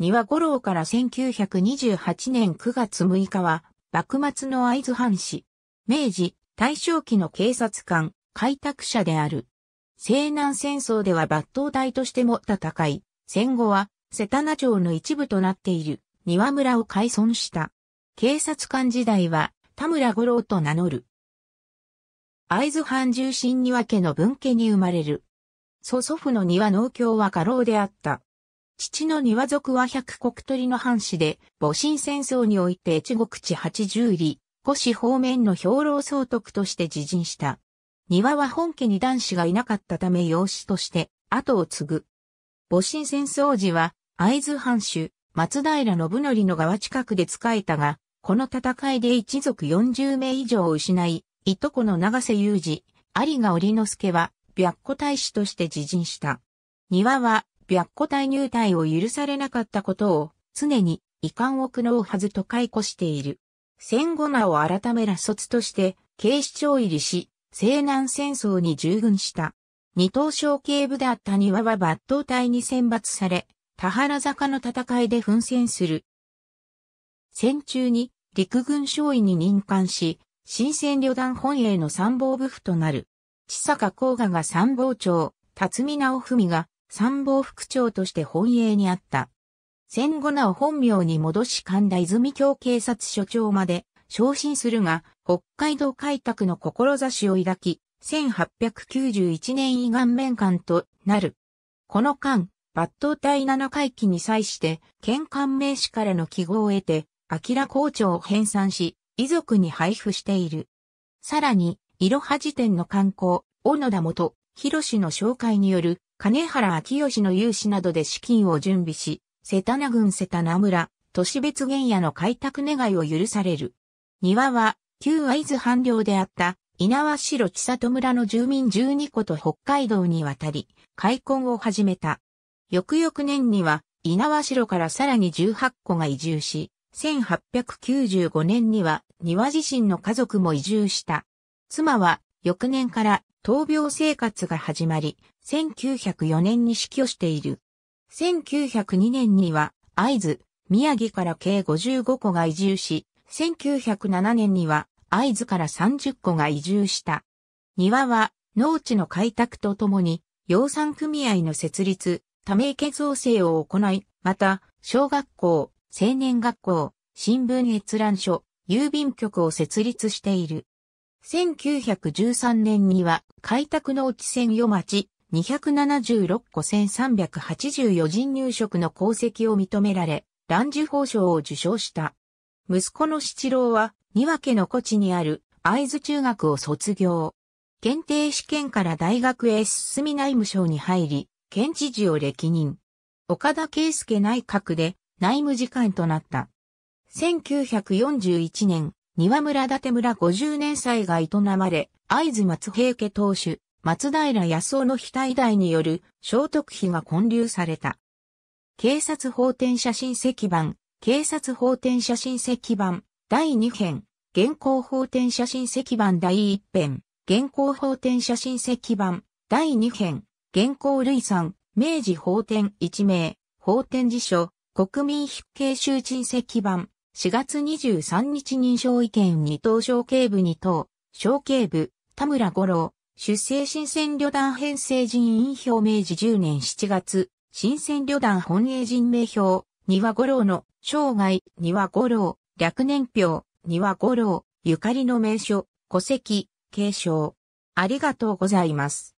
庭五郎から1928年9月6日は、幕末の会津藩士、明治、大正期の警察官、開拓者である。西南戦争では抜刀隊としても戦い、戦後は瀬棚町の一部となっている庭村を改村した。警察官時代は田村五郎と名乗る。会津藩重心庭家の分家に生まれる。祖祖父の庭農協は家老であった。父の庭族は百国鳥の藩士で、戊辰戦争において越国地八十里、五市方面の兵糧総督として自陣した。庭は本家に男子がいなかったため養子として後を継ぐ。戊辰戦争時は会津藩主、松平信則の側近くで仕えたが、この戦いで一族40名以上を失い、いとこの長瀬雄二、有賀織之助は、白虎大使として自陣した。庭は、白虎隊入隊を許されなかったことを常に遺憾を苦悩はずと解雇している。戦後名を改めら卒として警視庁入りし、西南戦争に従軍した。二等小警部だった庭は抜刀隊に選抜され、田原坂の戦いで奮戦する。戦中に陸軍少尉に任官し、新戦旅団本営の参謀部府となる。千坂甲賀が参謀長、辰巳直文が参謀副長として本営にあった。戦後なお本名に戻し神田泉京警察署長まで昇進するが、北海道開拓の志を抱き、1891年以願面官となる。この間、抜刀隊七回帰に際して、県官名士からの記号を得て、明校長を編纂し、遺族に配布している。さらに、いろは辞典の刊行、小野田元、広氏の紹介による、金原昭義の融資などで資金を準備し、瀬田名郡瀬田名村、都市別原野の開拓願いを許される。庭は、旧会津藩領であった、稲和城千里村の住民12個と北海道に渡り、開墾を始めた。翌々年には、稲和城からさらに18個が移住し、1895年には、庭自身の家族も移住した。妻は、翌年から闘病生活が始まり、1904年に死去している。1902年には、会津、宮城から計55個が移住し、1907年には、会津から30個が移住した。庭は、農地の開拓とともに、養蚕組合の設立、ため池造成を行い、また、小学校、青年学校、新聞閲覧所、郵便局を設立している。1913年には開拓農地専与町276個1384人入職の功績を認められ、乱受報賞を受賞した。息子の七郎は、庭家の古地にある会津中学を卒業。検定試験から大学へ進み内務省に入り、県知事を歴任。岡田圭介内閣で内務次官となった。1941年、庭村伊達村50年祭が営まれ、会津松平家当主、松平康夫の額代による聖徳碑が建立された。警察法典写真石版、警察法典写真石版、第2編、現行法典写真石版第1編、現行法典写真石版、第2編、現行類産、明治法典1名、法典辞書、国民筆記集鎮石版、4月23日認証意見2等小警部2等、小警部、田村五郎、出生新鮮旅団編成人員表明時10年7月、新鮮旅団本営人名表、二羽五郎の、生涯、二羽五郎、略年表、二羽五郎、ゆかりの名所、戸籍、継承。ありがとうございます。